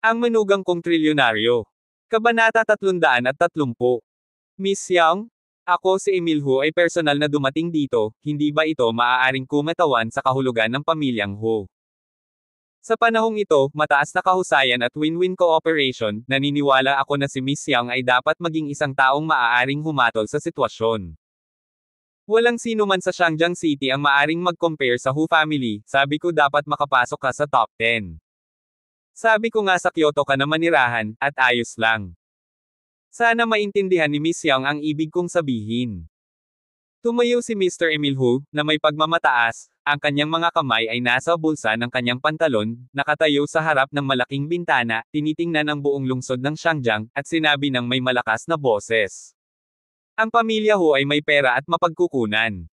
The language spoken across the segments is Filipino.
Ang manugang kong trilyonaryo. Kabanata 330. Miss Young, ako si Emil Ho ay personal na dumating dito, hindi ba ito maaaring kumatawan sa kahulugan ng pamilyang Ho? Sa panahong ito, mataas na kahusayan at win-win cooperation, naniniwala ako na si Miss Young ay dapat maging isang taong maaaring humatol sa sitwasyon. Walang sino man sa Shangjang City ang maaring mag-compare sa Hu family, sabi ko dapat makapasok ka sa top 10. Sabi ko nga sa Kyoto ka na manirahan, at ayos lang. Sana maintindihan ni Miss Young ang ibig kong sabihin. Tumayo si Mr. Emil Hu, na may pagmamataas, ang kanyang mga kamay ay nasa bulsa ng kanyang pantalon, nakatayo sa harap ng malaking bintana, tinitingnan ang buong lungsod ng Xiangjiang, at sinabi ng may malakas na boses. Ang pamilya Hu ay may pera at mapagkukunan.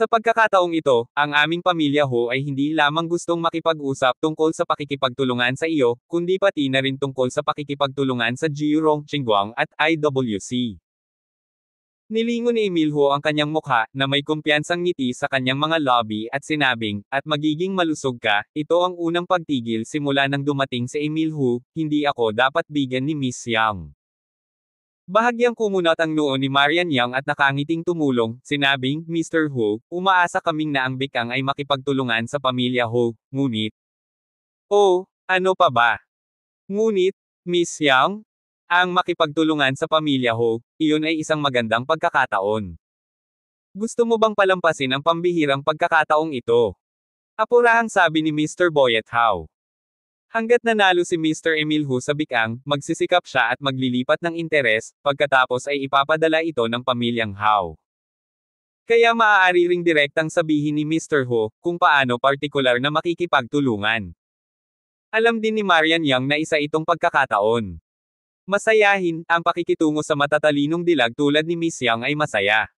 Sa pagkakataong ito, ang aming pamilya ho ay hindi lamang gustong makipag-usap tungkol sa pakikipagtulungan sa iyo, kundi pati na rin tungkol sa pakikipagtulungan sa Jurong Chingguang at IWC. Nilingon ni Emil ho ang kanyang mukha na may kumpiyansang ngiti sa kanyang mga lobby at sinabing, at magiging malusog ka, ito ang unang pagtigil simula nang dumating si Emil ho, hindi ako dapat bigyan ni Miss Yang. Bahagyang kumunot ang noo ni Marian Yang at nakangiting tumulong, sinabing, Mr. Ho, umaasa kaming na ang bikang ay makipagtulungan sa pamilya Ho, ngunit. Oh, ano pa ba? Ngunit, Miss Yang? ang makipagtulungan sa pamilya Ho, iyon ay isang magandang pagkakataon. Gusto mo bang palampasin ang pambihirang pagkakataong ito? Apurahang sabi ni Mr. Boyet Howe. Hanggat nanalo si Mr. Emil Hu sa Bikang, magsisikap siya at maglilipat ng interes, pagkatapos ay ipapadala ito ng pamilyang Hao. Kaya maaari ring direktang sabihin ni Mr. Hu kung paano partikular na makikipagtulungan. Alam din ni Marian Yang na isa itong pagkakataon. Masayahin, ang pakikitungo sa matatalinong dilag tulad ni Miss Yang ay masaya.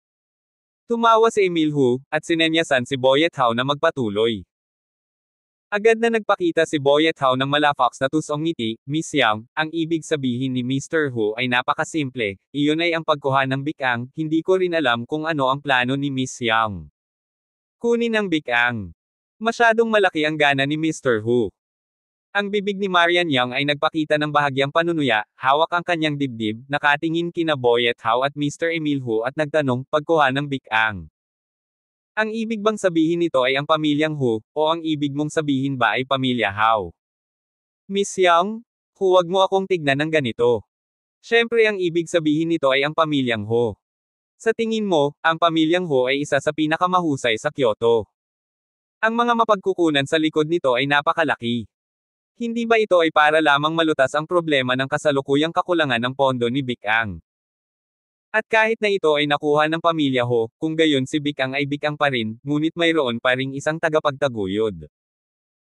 Tumawa si Emil Hu, at sinenyasan si Boyet Hao na magpatuloy. Agad na nagpakita si Boyet Howe ng malafox na tusong ngiti, Miss Yang, ang ibig sabihin ni Mr. Hu ay napakasimple, iyon ay ang pagkuha ng bikang, hindi ko rin alam kung ano ang plano ni Miss Yang. Kunin ang bikang. Masyadong malaki ang gana ni Mr. Hu. Ang bibig ni Marian Yang ay nagpakita ng bahagyang panunuya, hawak ang kanyang dibdib, nakatingin kina Boyet Howe at Mr. Emil Hu at nagtanong, pagkuha ng bikang. Ang ibig bang sabihin nito ay ang pamilyang Hu, o ang ibig mong sabihin ba ay pamilya Hao? Miss Yang, huwag mo akong tignan ng ganito. Siyempre ang ibig sabihin nito ay ang pamilyang Ho. Sa tingin mo, ang pamilyang Ho ay isa sa pinakamahusay sa Kyoto. Ang mga mapagkukunan sa likod nito ay napakalaki. Hindi ba ito ay para lamang malutas ang problema ng kasalukuyang kakulangan ng pondo ni Big Ang? At kahit na ito ay nakuha ng pamilya Ho, kung gayon si Bikang ay Bikang pa rin, ngunit mayroon pa ring isang tagapagtaguyod.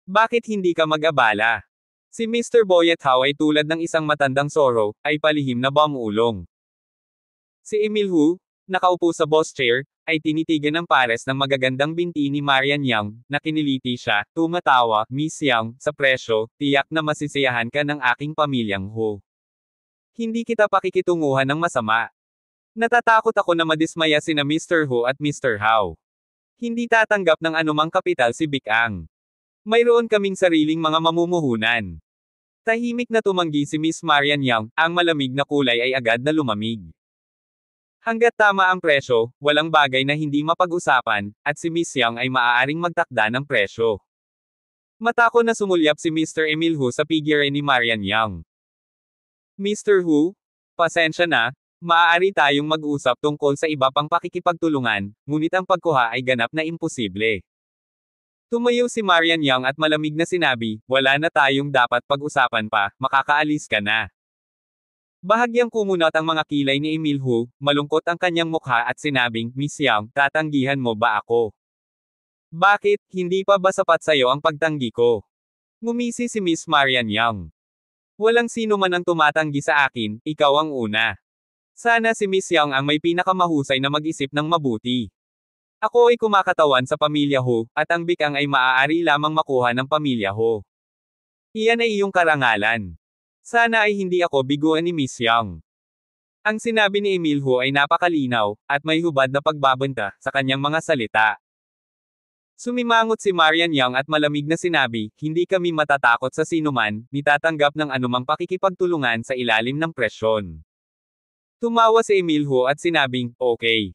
Bakit hindi ka mag-abala? Si Mr. Boyet Howe ay tulad ng isang matandang soro, ay palihim na bamulong. Si Emil Hu, nakaupo sa boss chair, ay tinitigan ng pares ng magagandang binti ni Marian Yang, na kiniliti siya, tumatawa, Miss Yang, sa presyo, tiyak na masisiyahan ka ng aking pamilyang ho. Hindi kita pakikitunguhan ng masama. Natatakot ako na madismaya sina Mr. Ho at Mr. How. Hindi tatanggap ng anumang kapital si Big Ang. Mayroon kaming sariling mga mamumuhunan. Tahimik na tumanggi si Miss Marian Yang, ang malamig na kulay ay agad na lumamig. Hanggat tama ang presyo, walang bagay na hindi mapag-usapan, at si Miss Yang ay maaaring magtakda ng presyo. Matako na sumulyap si Mr. Emil Hu sa figure ni Marian Yang. Mr. Hu, pasensya na, Maaari tayong mag-usap tungkol sa iba pang pakikipagtulungan, ngunit ang pagkuha ay ganap na imposible. Tumayo si Marian Young at malamig na sinabi, wala na tayong dapat pag-usapan pa, makakaalis ka na. Bahagyang kumunot ang mga kilay ni Emil Hu, malungkot ang kanyang mukha at sinabing, Miss Young, tatanggihan mo ba ako? Bakit, hindi pa ba sapat sa'yo ang pagtanggi ko? Ngumisi si Miss Marian Young. Walang sino man ang tumatanggi sa akin, ikaw ang una. Sana si Miss Yang ang may pinakamahusay na mag-isip ng mabuti. Ako ay kumakatawan sa pamilya Ho, at ang bikang ay maaari lamang makuha ng pamilya Ho. Iyan ay iyong karangalan. Sana ay hindi ako biguan ni Miss Yang. Ang sinabi ni Emil Ho ay napakalinaw, at may hubad na pagbabanta, sa kanyang mga salita. Sumimangot si Marian Yang at malamig na sinabi, hindi kami matatakot sa sinuman, nitatanggap ng anumang pakikipagtulungan sa ilalim ng presyon. Tumawa si Emilio at sinabing, okay.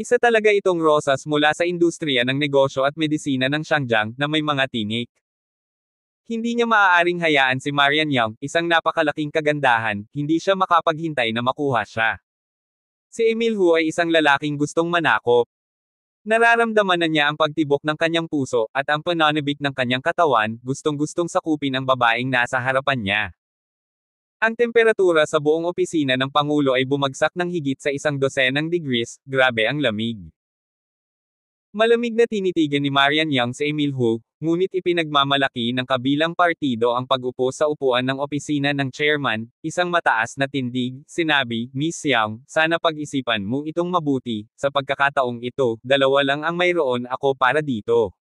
Isa talaga itong rosas mula sa industriya ng negosyo at medisina ng Xiangjiang na may mga tinik. Hindi niya maaaring hayaan si Marian Yang, isang napakalaking kagandahan, hindi siya makapaghintay na makuha siya. Si Emil ay isang lalaking gustong manakop. Nararamdaman na niya ang pagtibok ng kanyang puso, at ang pananabik ng kanyang katawan, gustong-gustong sakupin ang babaeng nasa harapan niya. Ang temperatura sa buong opisina ng Pangulo ay bumagsak ng higit sa isang dosenang degrees, grabe ang lamig. Malamig na tinitigan ni Marian Yang sa Emil Hu, ngunit ipinagmamalaki ng kabilang partido ang pag-upo sa upuan ng opisina ng chairman, isang mataas na tindig, sinabi, Miss Yang, sana pag-isipan mo itong mabuti, sa pagkakataong ito, dalawa lang ang mayroon ako para dito.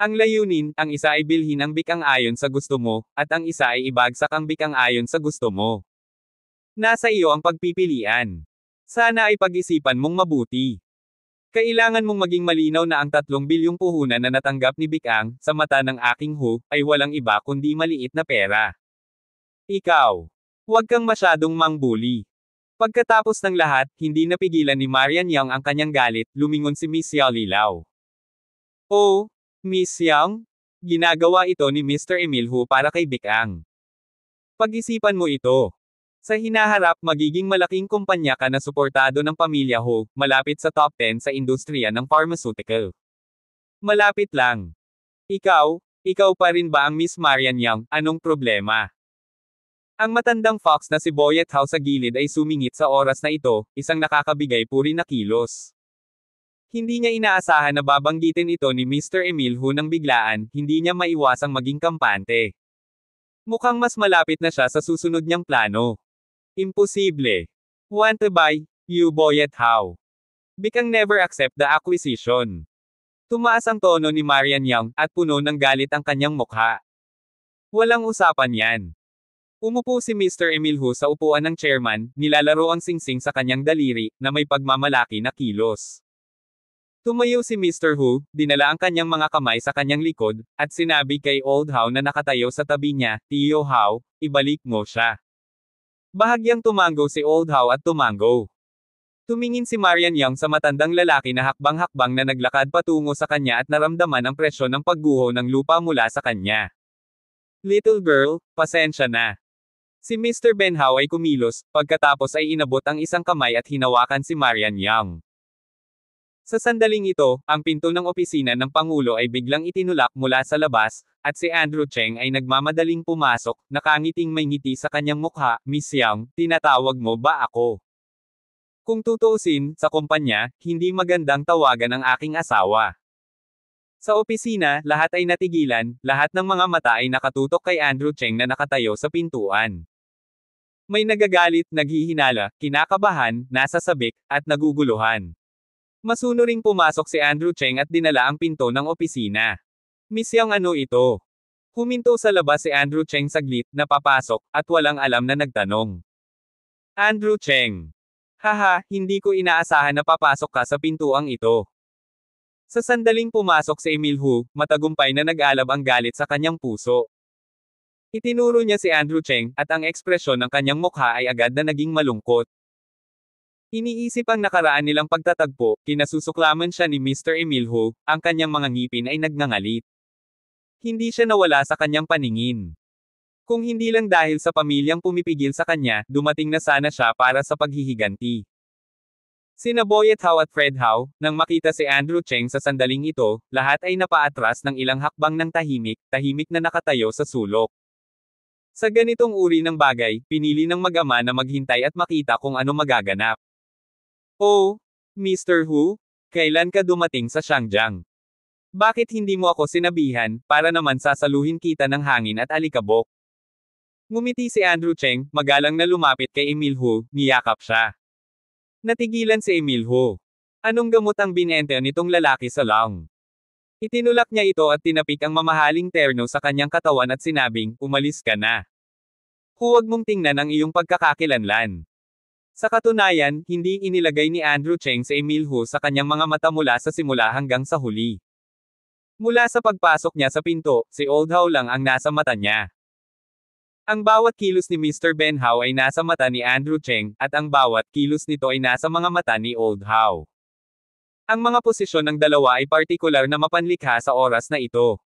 Ang layunin, ang isa ay bilhin ang bikang ayon sa gusto mo, at ang isa ay ibagsak ang bikang ayon sa gusto mo. Nasa iyo ang pagpipilian. Sana ay pag-isipan mong mabuti. Kailangan mong maging malinaw na ang tatlong bilyong puhunan na natanggap ni Bikang, sa mata ng aking hu, ay walang iba kundi maliit na pera. Ikaw. Huwag kang masyadong mangbuli. Pagkatapos ng lahat, hindi napigilan ni Marian Yang ang kanyang galit, lumingon si Miss Yali Lilaw. Oh, Miss Young? Ginagawa ito ni Mr. Emil Hu para kay Big Pag-isipan mo ito. Sa hinaharap magiging malaking kumpanya ka na suportado ng pamilya Ho, malapit sa top 10 sa industriya ng pharmaceutical. Malapit lang. Ikaw, ikaw pa rin ba ang Miss Marian Young, anong problema? Ang matandang fox na si Boyet House sa gilid ay sumingit sa oras na ito, isang nakakabigay puri na kilos. Hindi niya inaasahan na babanggitin ito ni Mr. Emil Hu ng biglaan, hindi niya maiwasang maging kampante. Mukhang mas malapit na siya sa susunod niyang plano. Imposible. Want to buy, you boy at how. Bikang never accept the acquisition. Tumaas ang tono ni Marian Yang, at puno ng galit ang kanyang mukha. Walang usapan yan. Umupo si Mr. Emil Hu sa upuan ng chairman, nilalaro ang singsing sa kanyang daliri, na may pagmamalaki na kilos. Tumayo si Mr. Hu, dinala ang kanyang mga kamay sa kanyang likod, at sinabi kay Old How na nakatayo sa tabi niya, Tio How, ibalik mo siya. Bahagyang tumango si Old How at tumango. Tumingin si Marian Yang sa matandang lalaki na hakbang-hakbang na naglakad patungo sa kanya at naramdaman ang presyon ng pagguho ng lupa mula sa kanya. Little girl, pasensya na. Si Mr. Ben Benhaw ay kumilos, pagkatapos ay inabot ang isang kamay at hinawakan si Marian Yang. Sa sandaling ito, ang pinto ng opisina ng Pangulo ay biglang itinulak mula sa labas, at si Andrew Cheng ay nagmamadaling pumasok, nakangiting may ngiti sa kanyang mukha, Miss Yang, tinatawag mo ba ako? Kung tutuusin, sa kumpanya, hindi magandang tawagan ang aking asawa. Sa opisina, lahat ay natigilan, lahat ng mga mata ay nakatutok kay Andrew Cheng na nakatayo sa pintuan. May nagagalit, naghihinala, kinakabahan, nasasabik, at naguguluhan. Masunuring pumasok si Andrew Cheng at dinala ang pinto ng opisina. Miss Yang ano ito? Huminto sa labas si Andrew Cheng saglit, napapasok, at walang alam na nagtanong. Andrew Cheng. Haha, hindi ko inaasahan na papasok ka sa pintuang ito. Sa sandaling pumasok si Emil Hu, matagumpay na nag-alab ang galit sa kanyang puso. Itinuro niya si Andrew Cheng, at ang ekspresyon ng kanyang mukha ay agad na naging malungkot. Iniisip ang nakaraan nilang pagtatagpo, kinasusuklaman siya ni Mr. Emilho, ang kanyang mga ngipin ay nagngangalit. Hindi siya nawala sa kanyang paningin. Kung hindi lang dahil sa pamilyang pumipigil sa kanya, dumating na sana siya para sa paghihiganti. Sina Boyet Howe at Fred Howe, nang makita si Andrew Cheng sa sandaling ito, lahat ay napaatras ng ilang hakbang ng tahimik, tahimik na nakatayo sa sulok. Sa ganitong uri ng bagay, pinili ng mag-ama na maghintay at makita kung ano magaganap. Oh, Mr. Hu, kailan ka dumating sa Xiangjiang? Bakit hindi mo ako sinabihan, para naman sasaluhin kita ng hangin at alikabok? Ngumiti si Andrew Cheng, magalang na lumapit kay Emil Hu, niyakap siya. Natigilan si Emil Hu. Anong gamot ang binente nitong lalaki sa long? Itinulak niya ito at tinapik ang mamahaling terno sa kanyang katawan at sinabing, umalis ka na. Huwag mong tingnan ang iyong pagkakakilanlan. Sa katunayan, hindi inilagay ni Andrew Cheng si Emil Hu sa kanyang mga mata mula sa simula hanggang sa huli. Mula sa pagpasok niya sa pinto, si Old Howe lang ang nasa mata niya. Ang bawat kilos ni Mr. Ben Howe ay nasa mata ni Andrew Cheng, at ang bawat kilos nito ay nasa mga mata ni Old Howe. Ang mga posisyon ng dalawa ay partikular na mapanlikha sa oras na ito.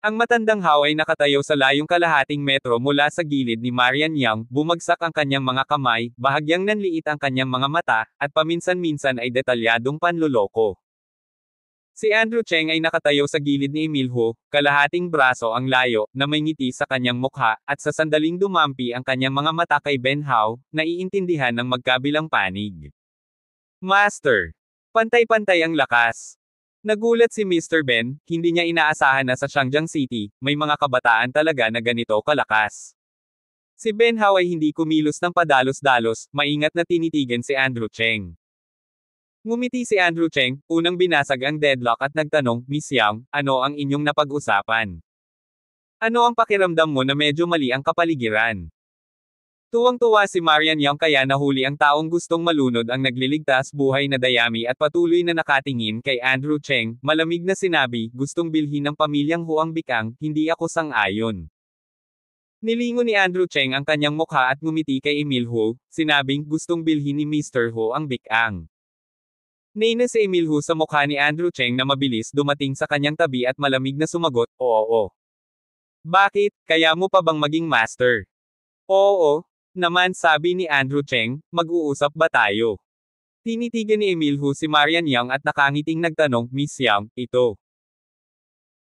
Ang matandang Hao ay nakatayo sa layong kalahating metro mula sa gilid ni Marian Yang, bumagsak ang kanyang mga kamay, bahagyang nanliit ang kanyang mga mata, at paminsan-minsan ay detalyadong panluloko. Si Andrew Cheng ay nakatayo sa gilid ni Emil Ho, kalahating braso ang layo, na may ngiti sa kanyang mukha, at sa sandaling dumampi ang kanyang mga mata kay Ben Hao, naiintindihan ng magkabilang panig. Master! Pantay-pantay ang lakas. Nagulat si Mr. Ben, hindi niya inaasahan na sa Shangjang City, may mga kabataan talaga na ganito kalakas. Si Ben Hao ay hindi kumilos ng padalos-dalos, maingat na tinitigan si Andrew Cheng. Ngumiti si Andrew Cheng, unang binasag ang deadlock at nagtanong, Miss Yang, ano ang inyong napag-usapan? Ano ang pakiramdam mo na medyo mali ang kapaligiran? Tuwang-tuwa si Marian Young kaya nahuli ang taong gustong malunod ang nagliligtas buhay na dayami at patuloy na nakatingin kay Andrew Cheng, malamig na sinabi, gustong bilhin ng pamilyang Huang Bikang, hindi ako sang-ayon. Nilingon ni Andrew Cheng ang kanyang mukha at ngumiti kay Emil Ho, sinabing gustong bilhin ni Mr. Ho ang Bikang. Naina si Emil Ho sa mukha ni Andrew Cheng na mabilis dumating sa kanyang tabi at malamig na sumagot, oo. Bakit, kaya mo pa bang maging master? Oo, naman sabi ni Andrew Cheng, mag-uusap ba tayo? Tinitigan ni Emil Hu si Marian Yang at nakangiting nagtanong, Miss Yang, ito.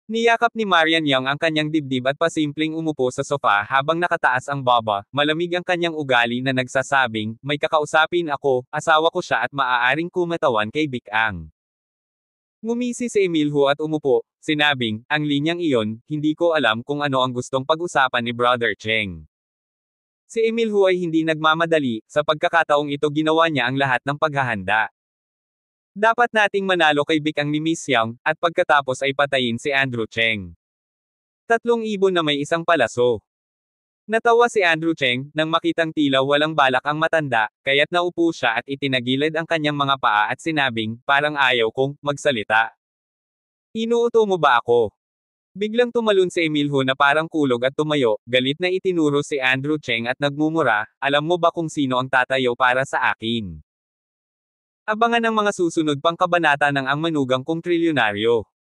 Niyakap ni Marian Yang ang kanyang dibdib at pasimpleng umupo sa sofa habang nakataas ang baba, malamig ang kanyang ugali na nagsasabing, may kakausapin ako, asawa ko siya at maaaring kumatawan kay Big Ang. Ngumisi si Emil Hu at umupo, sinabing, ang linyang iyon, hindi ko alam kung ano ang gustong pag-usapan ni Brother Cheng. Si Emil Hu ay hindi nagmamadali, sa pagkakataong ito ginawa niya ang lahat ng paghahanda. Dapat nating manalo kay Vic ang ni Miss Young, at pagkatapos ay patayin si Andrew Cheng. Tatlong ibon na may isang palaso. Natawa si Andrew Cheng, nang makitang tila walang balak ang matanda, kaya't naupo siya at itinagilid ang kanyang mga paa at sinabing, parang ayaw kong, magsalita. Inuuto mo ba ako? Biglang tumalon si Emilho na parang kulog at tumayo, galit na itinuro si Andrew Cheng at nagmumura, alam mo ba kung sino ang tatayo para sa akin? Abangan ang mga susunod pang kabanata ng Ang Manugang kong Trilyonaryo.